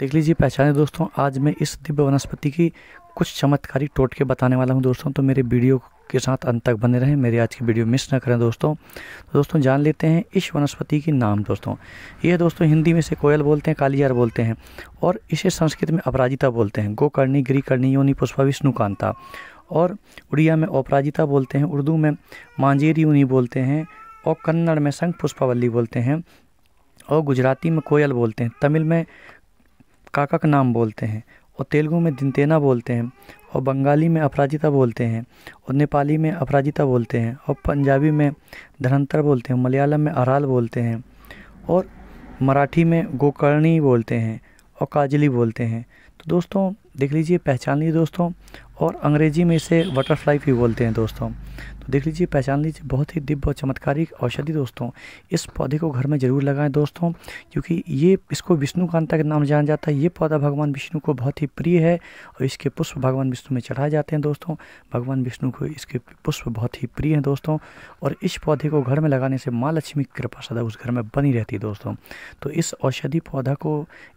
देख लीजिए पहचाने दोस्तों आज मैं इस दिव्य वनस्पति की कुछ चमत्कारी टोटके बताने वाला हूँ दोस्तों तो मेरे वीडियो के साथ अंत तक बने रहें मेरी आज की वीडियो मिस ना करें दोस्तों तो दोस्तों जान लेते हैं इस वनस्पति की नाम दोस्तों ये दोस्तों हिंदी में से कोयल बोलते हैं कालियार बोलते हैं और इसे संस्कृत में अपराजिता बोलते हैं गोकर्णी गिरिकर्णी योनि पुष्पा विष्णुकांता और उड़िया में अपराजिता बोलते हैं उर्दू में मांजेरी यूनी बोलते हैं और कन्नड़ में संघ पुष्पावली बोलते हैं और गुजराती में कोयल बोलते हैं तमिल में काका का नाम बोलते हैं और तेलुगु में दिनतेना बोलते हैं और बंगाली में अपराजिता बोलते हैं और नेपाली में अपराजिता बोलते हैं और पंजाबी में धनंतर बोलते हैं मलयालम में अराल बोलते हैं और मराठी में गोकर्णी बोलते हैं और काजली बोलते हैं तो दोस्तों देख लीजिए पहचान लीजिए दोस्तों और अंग्रेजी में इसे बटरफ्लाई भी बोलते हैं दोस्तों तो देख लीजिए पहचान लीजिए बहुत ही दिव्य और चमत्कारी औषधि दोस्तों इस पौधे को घर में ज़रूर लगाएं दोस्तों क्योंकि ये इसको विष्णु कांता के नाम जाना जाता है ये पौधा भगवान विष्णु को बहुत ही प्रिय है और इसके पुष्प भगवान विष्णु में चढ़ाए जाते हैं दोस्तों भगवान विष्णु को इसके पुष्प बहुत ही प्रिय हैं दोस्तों और इस पौधे को घर में लगाने से माँ लक्ष्मी की कृपा सदा उस घर में बनी रहती है दोस्तों तो इस औषधि पौधा को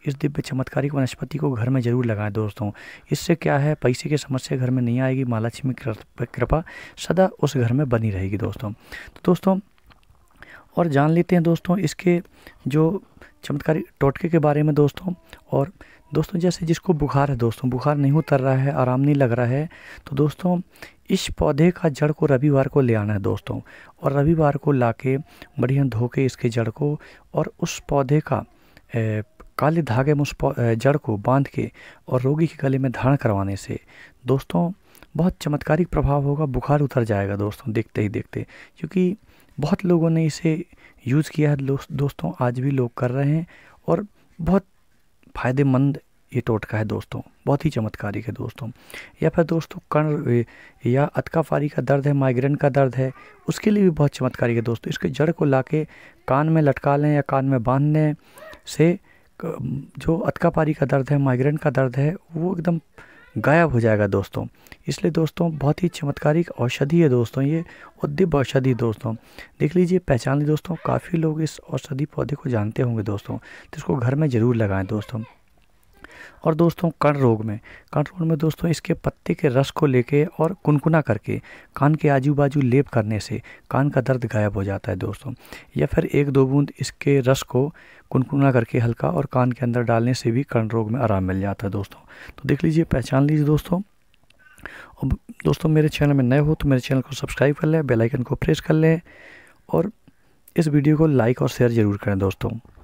इस दिव्य चमत्कारी वनस्पति को घर में ज़रूर लगाएं दोस्तों इससे क्या है पैसे की समस्या जिसके घर में नहीं आएगी माँ लक्ष्मी कृपा सदा उस घर में बनी रहेगी दोस्तों तो दोस्तों और जान लेते हैं दोस्तों इसके जो चमत्कारी टोटके के बारे में दोस्तों और दोस्तों जैसे जिसको बुखार है दोस्तों बुखार नहीं उतर रहा है आराम नहीं लग रहा है तो दोस्तों इस पौधे का जड़ को रविवार को ले आना है दोस्तों और रविवार को लाके बढ़िया धो के इसके जड़ को और उस पौधे का काले धागे में उस जड़ को बांध के और रोगी के गले में धारण करवाने से दोस्तों बहुत चमत्कारिक प्रभाव होगा बुखार उतर जाएगा दोस्तों देखते ही देखते क्योंकि बहुत लोगों ने इसे यूज़ किया है दोस्तों आज भी लोग कर रहे हैं और बहुत फ़ायदेमंद ये टोटका है दोस्तों बहुत ही चमत्कारिक है दोस्तों या फिर दोस्तों कर्ण या अतकाफारी का दर्द है माइग्रेन का दर्द है उसके लिए भी बहुत चमत्कारी है दोस्तों इसके जड़ को ला के कान में लटका लें या कान में बांध लें से जो अतकापारी का दर्द है माइग्रेन का दर्द है वो एकदम गायब हो जाएगा दोस्तों इसलिए दोस्तों बहुत ही चमत्कारिक औषधि है दोस्तों ये और दिव्य औषधि दोस्तों देख लीजिए पहचान ली दोस्तों काफ़ी लोग इस औषधि पौधे को जानते होंगे दोस्तों तो इसको घर में ज़रूर लगाएं दोस्तों और दोस्तों कण रोग में कण रोग में दोस्तों इसके पत्ते के रस को लेके और कुनकुना करके कान के आजू बाजू लेप करने से कान का दर्द गायब हो जाता है दोस्तों या फिर एक दो बूंद इसके रस को कुनकुना करके हल्का और कान के अंदर डालने से भी कण रोग में आराम मिल जाता है दोस्तों तो देख लीजिए पहचान लीजिए दोस्तों और दोस्तों मेरे चैनल में नए हो तो मेरे चैनल को सब्सक्राइब कर लें बेलाइकन को प्रेस कर लें और इस वीडियो को लाइक और शेयर ज़रूर करें दोस्तों